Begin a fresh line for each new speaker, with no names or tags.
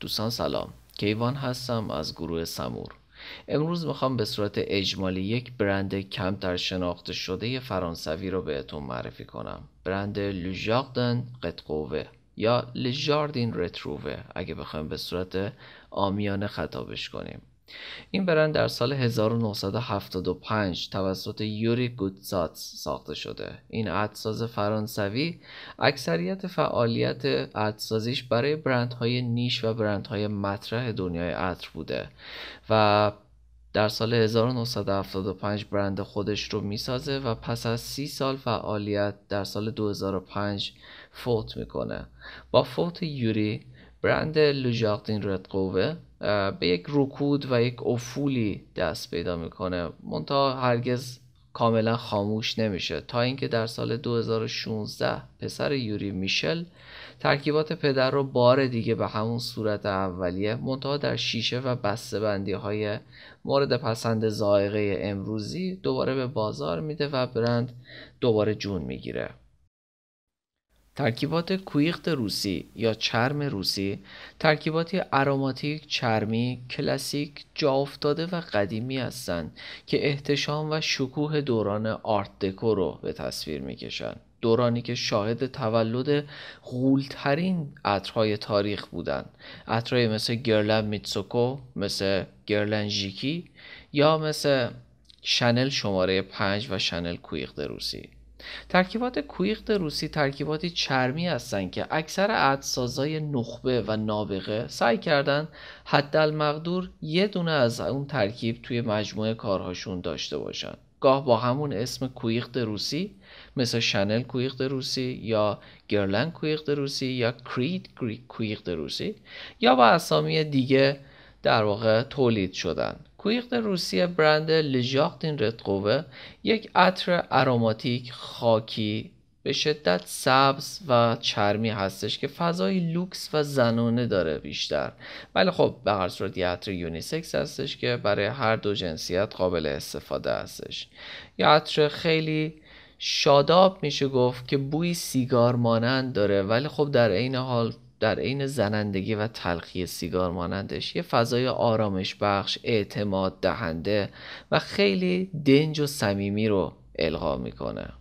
دوستان سلام کیوان هستم از گروه سمور امروز میخوام به صورت اجمالی یک برند کمتر شناخته شده فرانسوی رو بهتون معرفی کنم برند لوژاردن قطقوه یا لجاردین رترووه اگه بخوایم به صورت آمیانه خطابش کنیم این برند در سال 1975 توسط یوری گودزاتس ساخته شده. این عدساز فرانسوی اکثریت فعالیت عدسازیش برای برندهای نیش و برندهای مطرح دنیای عطر بوده و در سال 1975 برند خودش رو میسازه و پس از سی سال فعالیت در سال 2005 فوت میکنه با فوت یوری برند لوژاردین ردقوه به یک رکود و یک افولی دست پیدا میکنه منتها هرگز کاملا خاموش نمیشه تا اینکه در سال 2016 پسر یوری میشل ترکیبات پدر رو بار دیگه به همون صورت اولیه منتها در شیشه و بندی های مورد پسند زائقه امروزی دوباره به بازار میده و برند دوباره جون میگیره ترکیبات کویخت روسی یا چرم روسی ترکیباتی اروماتیک، چرمی، کلاسیک، جا افتاده و قدیمی هستند که احتشام و شکوه دوران آرت دکو رو به تصویر میکشند. دورانی که شاهد تولد غولترین عطرهای تاریخ بودند عطرهای مثل گرلن میتسوکو مثل گرلن ژیکی یا مثل شنل شماره 5 و شنل کویخت روسی ترکیبات کویخت روسی ترکیباتی چرمی هستند که اکثر عدسازای نخبه و نابغه سعی کردن حدالمقدور یه دونه از اون ترکیب توی مجموعه کارهاشون داشته باشن گاه با همون اسم کویخت روسی مثل شنل کویخت روسی یا گرلن کویخت روسی یا کرید کویخت روسی یا با اسامی دیگه در واقع تولید شدن کویخت روسیه برند لژاختین رتقوه یک عطر اروماتیک خاکی به شدت سبز و چرمی هستش که فضای لوکس و زنانه داره بیشتر ولی خب به هر صورت یه عطر یونیسکس هستش که برای هر دو جنسیت قابل استفاده هستش یه عطر خیلی شاداب میشه گفت که بوی سیگار مانند داره ولی خب در عین حال در عین زنندگی و تلخی سیگار مانندش یه فضای آرامش بخش اعتماد دهنده و خیلی دنج و صمیمی رو القا میکنه